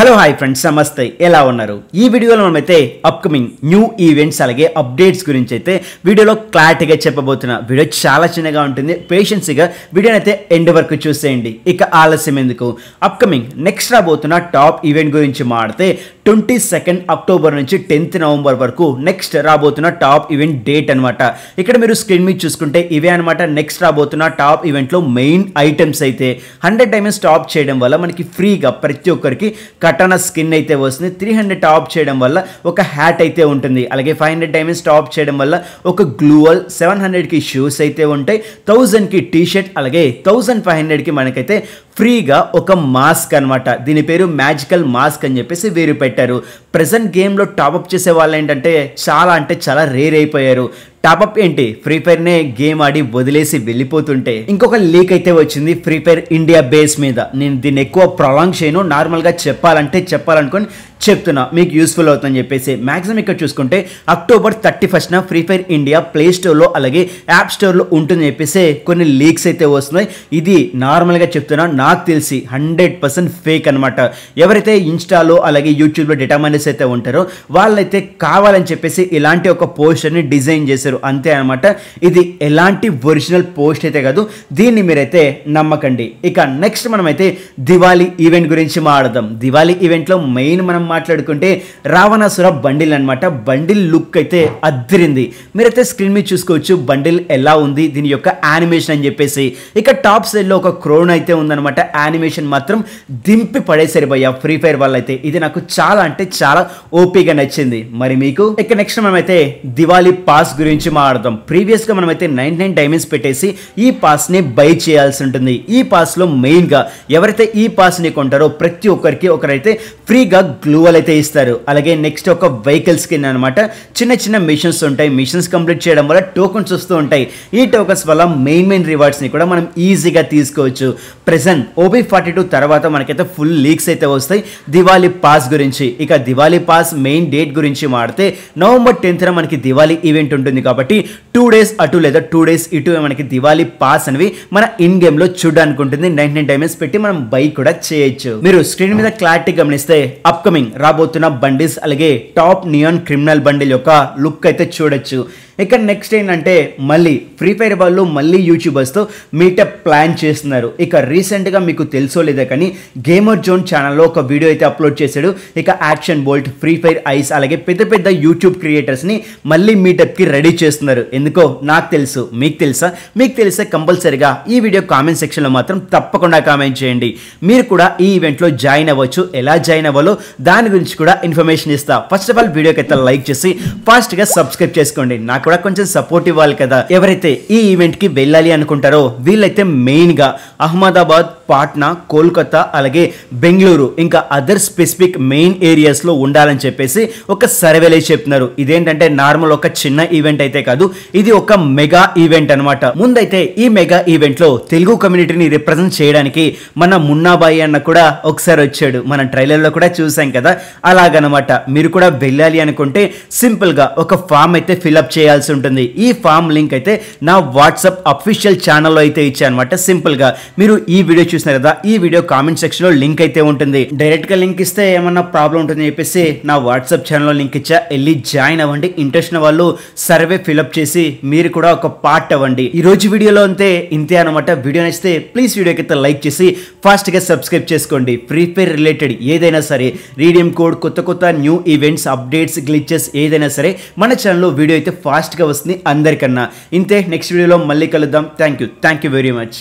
hello hi friends నమస్తే ఎలా ఉన్నారు ఈ వీడియోలో మనమైతే అప్కమింగ్ న్యూ ఈవెంట్స్ అలాగే అప్డేట్స్ గురించి అయితే వీడియోలో క్లారిటీగా చెప్పబోతున్నా వీడియో చాలా చిన్నగా ఉంటుంది పేషెన్సీగా వీడియోని అయితే ఎండ్ వరకు చూసేయండి ఇక ఆలస్యం ఎందుకు అప్కమింగ్ నెక్స్ట్ రాబోతున్న టాప్ ఈవెంట్ గురించి మాడితే ట్వంటీ సెకండ్ అక్టోబర్ నుంచి టెన్త్ నవంబర్ వరకు నెక్స్ట్ రాబోతున్న టాప్ ఈవెంట్ డేట్ అనమాట ఇక్కడ మీరు స్క్రీన్ మీద చూసుకుంటే ఇవే అనమాట నెక్స్ట్ రాబోతున్న టాప్ ఈవెంట్లో మెయిన్ ఐటమ్స్ అయితే హండ్రెడ్ డైమండ్స్ టాప్ చేయడం వల్ల మనకి ఫ్రీగా ప్రతి ఒక్కరికి కటన స్కిన్ అయితే వస్తుంది త్రీ హండ్రెడ్ టాప్ చేయడం వల్ల ఒక హ్యాట్ అయితే ఉంటుంది అలాగే ఫైవ్ హండ్రెడ్ డైమండ్స్ టాప్ చేయడం వల్ల ఒక గ్లూవల్ సెవెన్ హండ్రెడ్కి షూస్ అయితే ఉంటాయి థౌజండ్కి టీ షర్ట్ అలాగే థౌజండ్ ఫైవ్ హండ్రెడ్కి మనకైతే ఫ్రీగా ఒక మాస్క్ అనమాట దీని పేరు మ్యాజికల్ మాస్క్ అని చెప్పేసి వేరు పెట్టారు ప్రజెంట్ గేమ్లో టాపప్ చేసే వాళ్ళు ఏంటంటే చాలా అంటే చాలా రేర్ అయిపోయారు టాపప్ ఏంటి ఫ్రీ ఫైర్ నే గేమ్ ఆడి వదిలేసి వెళ్ళిపోతుంటే ఇంకొక లీక్ అయితే వచ్చింది ఫ్రీ ఫైర్ ఇండియా బేస్ మీద నేను దీన్ని ఎక్కువ ప్రొలాంగ్ చేయను నార్మల్ గా చెప్పాలంటే చెప్పాలనుకొని చెప్తున్నా మీకు యూస్ఫుల్ అవుతుందని చెప్పేసి మాక్సిమం ఇక్కడ చూసుకుంటే అక్టోబర్ థర్టీ ఫస్ట్న ఫ్రీ ఫైర్ ఇండియా ప్లే స్టోర్లో అలాగే యాప్ స్టోర్లో ఉంటుందని చెప్పేసి కొన్ని లీక్స్ అయితే వస్తున్నాయి ఇది నార్మల్గా చెప్తున్నా నాకు తెలిసి హండ్రెడ్ పర్సెంట్ ఫేక్ అనమాట ఎవరైతే ఇన్స్టాలో అలాగే యూట్యూబ్లో డేటా మైనర్స్ అయితే ఉంటారో వాళ్ళైతే కావాలని చెప్పేసి ఇలాంటి ఒక పోస్టర్ని డిజైన్ చేశారు చేశారు అంతే అనమాట ఇది ఎలాంటి ఒరిజినల్ పోస్ట్ అయితే కాదు దీన్ని మీరైతే నమ్మకండి ఇక నెక్స్ట్ మనమైతే దివాళీ ఈవెంట్ గురించి మాట్లాడదాం దివాళీ ఈవెంట్లో మెయిన్ మనం మాట్లాడుకుంటే రావణాసుర బండిల్ అనమాట బండిల్ లుక్ అయితే అద్దరింది మీరైతే స్క్రీన్ మీద చూసుకోవచ్చు బండిల్ ఎలా ఉంది దీని యొక్క యానిమేషన్ అని చెప్పేసి ఇక టాప్ సైడ్లో ఒక క్రోన్ అయితే ఉందన్నమాట యానిమేషన్ మాత్రం దింపి పడేసరి భయ్య ఫ్రీ ఫైర్ అయితే ఇది నాకు చాలా అంటే చాలా ఓపీగా నచ్చింది మరి మీకు ఇక నెక్స్ట్ మనమైతే దివాళీ పాస్ గురించి నుంచి మాడదాం ప్రీవియస్గా మనమైతే నైన్ నైన్ డైమండ్స్ పెట్టేసి ఈ పాస్ని బై చేయాల్సి ఉంటుంది ఈ పాస్లో మెయిన్గా ఎవరైతే ఈ పాస్ని కొంటారో ప్రతి ఒక్కరికి ఒకరైతే ఫ్రీగా గ్లూవల్ అయితే ఇస్తారు అలాగే నెక్స్ట్ ఒక వెహికల్స్ కింద అనమాట చిన్న చిన్న మిషన్స్ ఉంటాయి మిషన్స్ కంప్లీట్ చేయడం వల్ల టోకన్స్ వస్తూ ఉంటాయి ఈ టోకన్స్ వల్ల మెయిన్ మెయిన్ రివార్డ్స్ని కూడా మనం ఈజీగా తీసుకోవచ్చు ప్రెసెంట్ ఓబీ ఫార్టీ టూ తర్వాత మనకైతే ఫుల్ లీక్స్ అయితే వస్తాయి దివాళీ పాస్ గురించి ఇక దివాళీ పాస్ మెయిన్ డేట్ గురించి మాడితే నవంబర్ టెన్త్న మనకి దివాళీ ఈవెంట్ ఉంటుంది కాబట్టి టూ డేస్ అటు లేదా టూ డేస్ ఇటు మనకి దివాళీ పాస్ అనేవి మన ఇన్ లో చూడడానికి ఉంటుంది నైన్ నైన్ డైమండ్స్ పెట్టి మనం బై కూడా చేయొచ్చు మీరు స్క్రీన్ మీద క్లారిటీ గమనిస్తే అప్కమింగ్ రాబోతున్న బండిస్ అలాగే టాప్ నియాన్ క్రిమినల్ బండిల్ యొక్క లుక్ అయితే చూడొచ్చు ఇక్కడ నెక్స్ట్ ఏంటంటే మళ్ళీ ఫ్రీ ఫైర్ వాళ్ళు మళ్ళీ యూట్యూబర్స్తో మీటప్ ప్లాన్ చేస్తున్నారు ఇక రీసెంట్గా మీకు తెలుసో లేదా కానీ గేమర్ జోన్ ఛానల్లో ఒక వీడియో అయితే అప్లోడ్ చేశాడు ఇక యాక్షన్ బోల్ట్ ఫ్రీ ఫైర్ ఐస్ అలాగే పెద్ద పెద్ద యూట్యూబ్ క్రియేటర్స్ని మళ్ళీ మీటప్కి రెడీ చేస్తున్నారు ఎందుకో నాకు తెలుసు మీకు తెలుసా మీకు తెలిసే కంపల్సరిగా ఈ వీడియో కామెంట్ సెక్షన్లో మాత్రం తప్పకుండా కామెంట్ చేయండి మీరు కూడా ఈ ఈవెంట్లో జాయిన్ అవ్వచ్చు ఎలా జాయిన్ అవ్వాలో దాని గురించి కూడా ఇన్ఫర్మేషన్ ఇస్తా ఫస్ట్ ఆఫ్ ఆల్ వీడియోకి అయితే లైక్ చేసి ఫాస్ట్గా సబ్స్క్రైబ్ చేసుకోండి నాకు కూడా కొంచెం సపోర్ట్ ఇవ్వాలి కదా ఎవరైతే ఈ ఈవెంట్ కి వెళ్ళాలి అనుకుంటారో వీళ్ళైతే మెయిన్ గా అహ్మదాబాద్ పాట్నా కోల్కతా అలాగే బెంగళూరు ఇంకా అదర్ స్పెసిఫిక్ మెయిన్ ఏరియాస్లో ఉండాలని చెప్పేసి ఒక సర్వేలే చెప్తున్నారు ఇదేంటంటే నార్మల్ ఒక చిన్న ఈవెంట్ అయితే కాదు ఇది ఒక మెగా ఈవెంట్ అనమాట ముందైతే ఈ మెగా ఈవెంట్లో తెలుగు కమ్యూనిటీని రిప్రజెంట్ చేయడానికి మన మున్నాబాయి అన్న కూడా ఒకసారి వచ్చాడు మనం ట్రైలర్లో కూడా చూసాం కదా అలాగనమాట మీరు కూడా వెళ్ళాలి అనుకుంటే సింపుల్గా ఒక ఫామ్ అయితే ఫిల్అప్ చేయాలి చేయాల్సి ఉంటుంది ఈ ఫామ్ లింక్ అయితే నా వాట్సాప్ అఫీషియల్ ఛానల్లో అయితే ఇచ్చాను అనమాట సింపుల్గా మీరు ఈ వీడియో చూసినారు కదా ఈ వీడియో కామెంట్ సెక్షన్లో లింక్ అయితే ఉంటుంది డైరెక్ట్గా లింక్ ఇస్తే ఏమన్నా ప్రాబ్లం ఉంటుందని చెప్పేసి నా వాట్సాప్ ఛానల్లో లింక్ ఇచ్చా వెళ్ళి జాయిన్ అవ్వండి ఇంట్రెస్ట్ వాళ్ళు సర్వే ఫిలప్ చేసి మీరు కూడా ఒక పార్ట్ అవ్వండి ఈ రోజు వీడియోలో అంతే ఇంతే అనమాట వీడియో నచ్చితే ప్లీజ్ వీడియోకి అయితే లైక్ చేసి ఫాస్ట్గా సబ్స్క్రైబ్ చేసుకోండి ఫ్రీ ఫైర్ రిలేటెడ్ ఏదైనా సరే రీడియం కోడ్ కొత్త కొత్త న్యూ ఈవెంట్స్ అప్డేట్స్ గ్లిచెస్ ఏదైనా సరే మన ఛానల్లో వీడియో అయితే ఫాస్ట్ ఫాస్ట్గా వస్తుంది అందరికన్నా ఇంతే నెక్స్ట్ వీడియోలో మళ్ళీ కలుద్దాం thank you thank you very much